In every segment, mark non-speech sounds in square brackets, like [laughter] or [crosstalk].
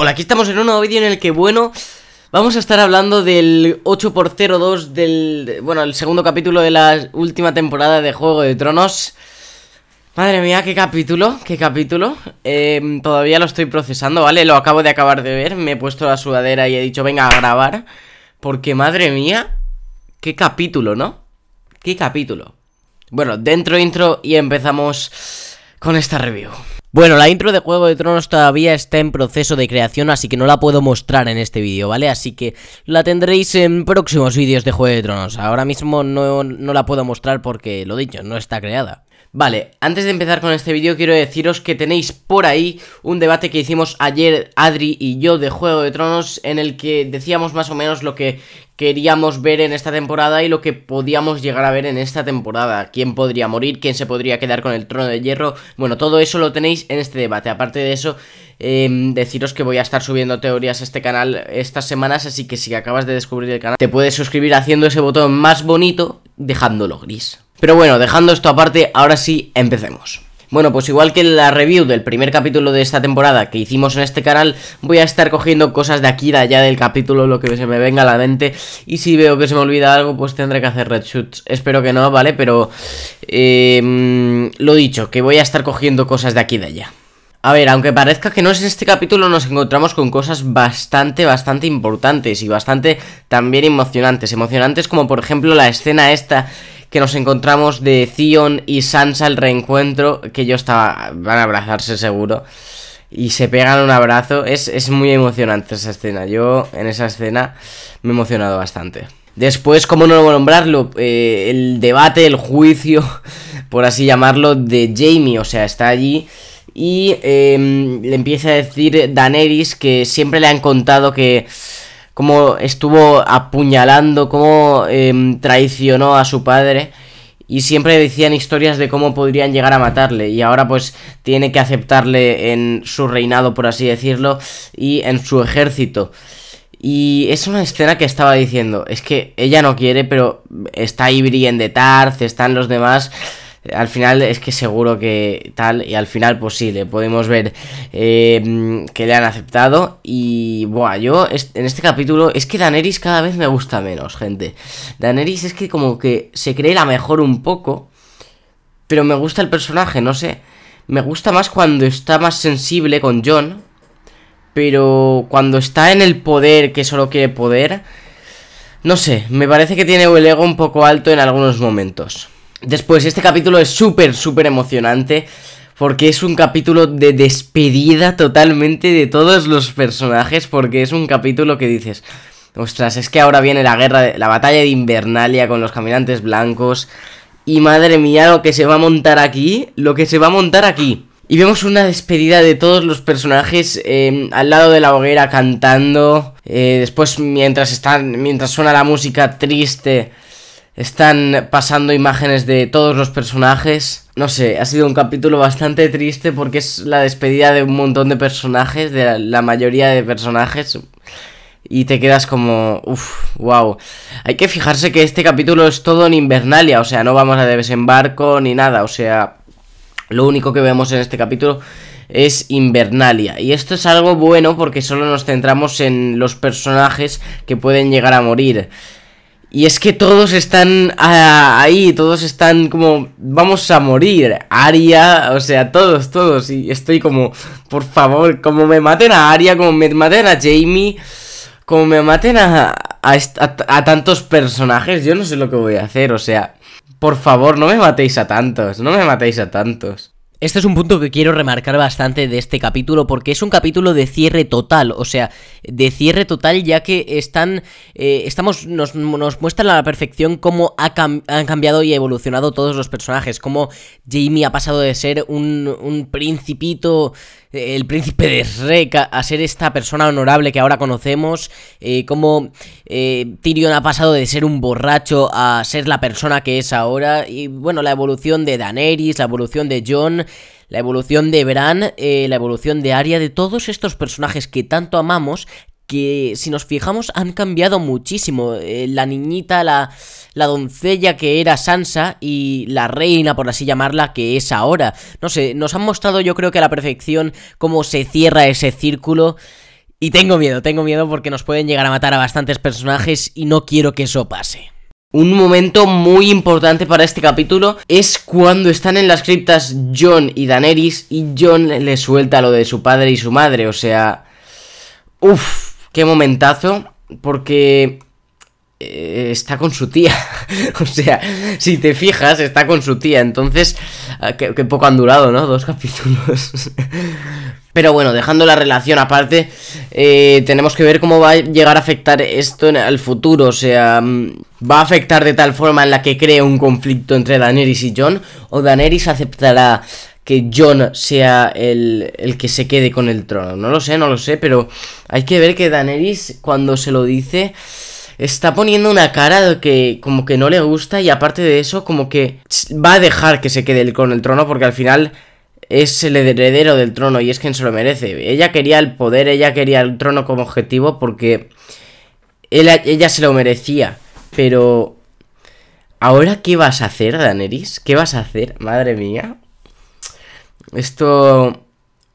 Hola, aquí estamos en un nuevo vídeo en el que, bueno, vamos a estar hablando del 8x02 del... Bueno, el segundo capítulo de la última temporada de Juego de Tronos. Madre mía, qué capítulo, qué capítulo. Em, todavía lo estoy procesando, ¿vale? Lo acabo de acabar de ver, me he puesto la sudadera y he dicho, venga, a grabar. Porque, madre mía, qué capítulo, ¿no? Qué capítulo. Bueno, dentro intro y empezamos con esta review. Bueno, la intro de Juego de Tronos todavía está en proceso de creación, así que no la puedo mostrar en este vídeo, ¿vale? Así que la tendréis en próximos vídeos de Juego de Tronos. Ahora mismo no, no la puedo mostrar porque, lo dicho, no está creada. Vale, antes de empezar con este vídeo quiero deciros que tenéis por ahí un debate que hicimos ayer Adri y yo de Juego de Tronos en el que decíamos más o menos lo que queríamos ver en esta temporada y lo que podíamos llegar a ver en esta temporada. ¿Quién podría morir? ¿Quién se podría quedar con el trono de hierro? Bueno, todo eso lo tenéis en este debate. Aparte de eso, em, deciros que voy a estar subiendo teorías a este canal estas semanas, así que si acabas de descubrir el canal, te puedes suscribir haciendo ese botón más bonito, dejándolo gris. Pero bueno, dejando esto aparte, ahora sí, empecemos. Bueno, pues igual que la review del primer capítulo de esta temporada que hicimos en este canal, voy a estar cogiendo cosas de aquí, de allá del capítulo, lo que se me venga a la mente. Y si veo que se me olvida algo, pues tendré que hacer red shoots. Espero que no, ¿vale? Pero em, lo dicho, que voy a estar cogiendo cosas de aquí, y de allá. A ver, aunque parezca que no es en este capítulo, nos encontramos con cosas bastante, bastante importantes y bastante también emocionantes. Emocionantes como por ejemplo la escena esta que nos encontramos de Zion y Sansa, el reencuentro, que yo estaba, van a abrazarse seguro, y se pegan un abrazo, es, muy emocionante esa escena, yo en esa escena me he emocionado bastante. Después, como no voy nombrarlo? Eh, el debate, el juicio, [laughs] por así llamarlo, de Jamie. O sea, está allí. Y em, le empieza a decir Daenerys que siempre le han contado que cómo estuvo apuñalando, cómo em, traicionó a su padre. Y siempre decían historias de cómo podrían llegar a matarle. Y ahora pues tiene que aceptarle en su reinado, por así decirlo, y en su ejército. Y es una escena que estaba diciendo, es que ella no quiere, pero está ahí en de Tarth, están los demás al final es que seguro que tal y al final pues sí, le podemos ver eh, que le han aceptado y bueno, yo en este capítulo es que Daenerys cada vez me gusta menos, gente. Daenerys es que como que se cree la mejor un poco, pero me gusta el personaje, no sé. Me gusta más cuando está más sensible con John, pero cuando está en el poder que solo quiere poder, no sé, me parece que tiene el ego un poco alto en algunos momentos. Después, este capítulo es súper, súper emocionante porque es un capítulo de despedida totalmente de todos los personajes, porque es un capítulo que dices, ostras, es que ahora viene la guerra, la batalla de Invernalia con los caminantes blancos, y madre mía lo que se va a montar aquí, lo que se va a montar aquí. Y vemos una despedida de todos los personajes em, al lado de la hoguera cantando, eh, después mientras, están, mientras suena la música triste están pasando imágenes de todos los personajes. No sé, ha sido un capítulo bastante triste porque es la despedida de un montón de personajes, de la, mayoría de personajes. Y te quedas como, uff, wow. Hay que fijarse que este capítulo es todo en Invernalia, o sea, no vamos a desembarco ni nada, o sea, lo único que vemos en este capítulo es Invernalia. Y esto es algo bueno porque solo nos centramos en los personajes que pueden llegar a morir. Y es que todos están ah, ahí, todos están como, vamos a morir, Aria, o sea, todos, todos. Y estoy como, por favor, como me maten a Aria, como me maten a Jamie, como me maten a, tantos personajes, yo no sé lo que voy a hacer, o sea, por favor, no me matéis a tantos, no me matéis a tantos. Este es un punto que quiero remarcar bastante de este capítulo porque es un capítulo de cierre total, o sea, de cierre total ya que están, eh, estamos, nos, muestran a la perfección cómo han cambiado y evolucionado todos los personajes, cómo Jamie ha pasado de ser un, un principito el príncipe de Rek a, ser esta persona honorable que ahora conocemos, como eh, cómo eh, Tyrion ha pasado de ser un borracho a ser la persona que es ahora, y bueno, la evolución de Daenerys, la evolución de Jon, la evolución de Bran, eh, la evolución de Arya, de todos estos personajes que tanto amamos que si nos fijamos han cambiado muchísimo. Eh, la niñita, la, la doncella que era Sansa y la reina, por así llamarla, que es ahora. No sé, nos han mostrado yo creo que a la perfección cómo se cierra ese círculo. Y tengo miedo, tengo miedo porque nos pueden llegar a matar a bastantes personajes y no quiero que eso pase. Un momento muy importante para este capítulo es cuando están en las criptas John y Daenerys y John le suelta lo de su padre y su madre, o sea... Uff, Qué momentazo, porque eh, está con su tía. [laughs] o sea, si te fijas, está con su tía. Entonces, ah, qué, poco han durado, ¿no? Dos capítulos. [laughs] Pero bueno, dejando la relación aparte, eh, tenemos que ver cómo va a llegar a afectar esto en el futuro. O sea, mm, ¿va a afectar de tal forma en la que cree un conflicto entre Daenerys y John? ¿O Daenerys aceptará que John sea el, que se quede con el trono. No lo sé, no lo sé, pero hay que ver que Daenerys cuando se lo dice está poniendo una cara de que como que no le gusta y aparte de eso como que va a dejar que se quede con el trono porque al final es el heredero del trono y es quien se lo merece. Ella quería el poder, ella quería el trono como objetivo porque ella se lo merecía. Pero... ¿Ahora qué vas a hacer, Daenerys? ¿Qué vas a hacer? Madre mía. Esto...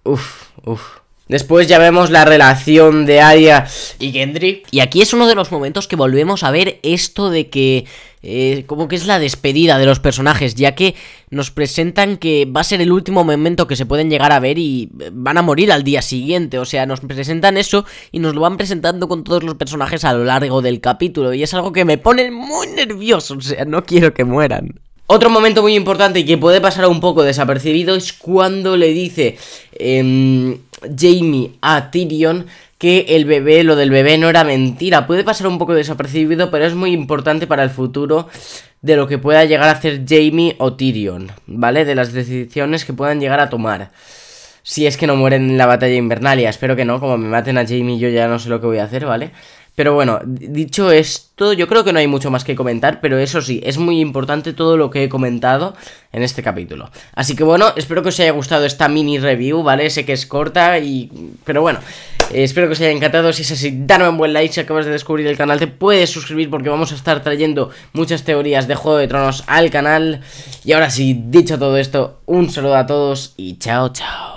Uf, uf. Después ya vemos la relación de Arya y Gendry. Y aquí es uno de los momentos que volvemos a ver esto de que... Eh, como que es la despedida de los personajes, ya que nos presentan que va a ser el último momento que se pueden llegar a ver y eh, van a morir al día siguiente. O sea, nos presentan eso y nos lo van presentando con todos los personajes a lo largo del capítulo. Y es algo que me pone muy nervioso. O sea, no quiero que mueran. Otro momento muy importante y que puede pasar un poco desapercibido es cuando le dice em, Jamie a Tyrion que el bebé, lo del bebé no era mentira. Puede pasar un poco desapercibido, pero es muy importante para el futuro de lo que pueda llegar a hacer Jamie o Tyrion, ¿vale? De las decisiones que puedan llegar a tomar si es que no mueren en la batalla invernalia. Espero que no, como me maten a Jamie yo ya no sé lo que voy a hacer, ¿vale? Pero bueno, dicho esto, yo creo que no hay mucho más que comentar, pero eso sí, es muy importante todo lo que he comentado en este capítulo. Así que bueno, espero que os haya gustado esta mini review, ¿vale? Sé que es corta y... pero bueno, eh, espero que os haya encantado. Si es así, dadme un buen like si acabas de descubrir el canal, te puedes suscribir porque vamos a estar trayendo muchas teorías de Juego de Tronos al canal. Y ahora sí, dicho todo esto, un saludo a todos y chao, chao.